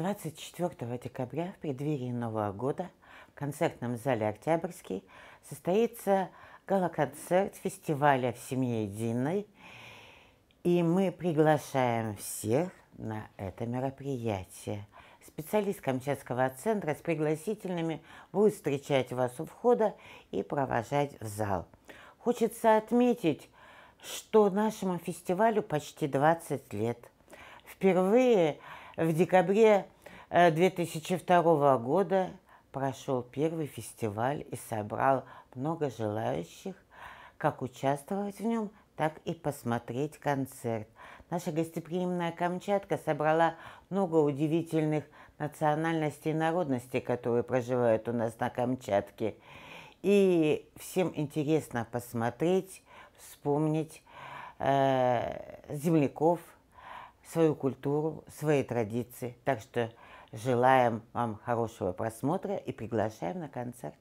24 декабря в преддверии Нового года в концертном зале «Октябрьский» состоится гала-концерт фестиваля «В семье единой», и мы приглашаем всех на это мероприятие. Специалист Камчатского центра с пригласительными будет встречать вас у входа и провожать в зал. Хочется отметить, что нашему фестивалю почти 20 лет. Впервые в декабре 2002 э, года прошел первый фестиваль и собрал много желающих как участвовать в нем, так и посмотреть концерт. Наша гостеприимная Камчатка собрала много удивительных национальностей и народностей, которые проживают у нас на Камчатке. И всем интересно посмотреть, вспомнить э, земляков – свою культуру, свои традиции. Так что желаем вам хорошего просмотра и приглашаем на концерт.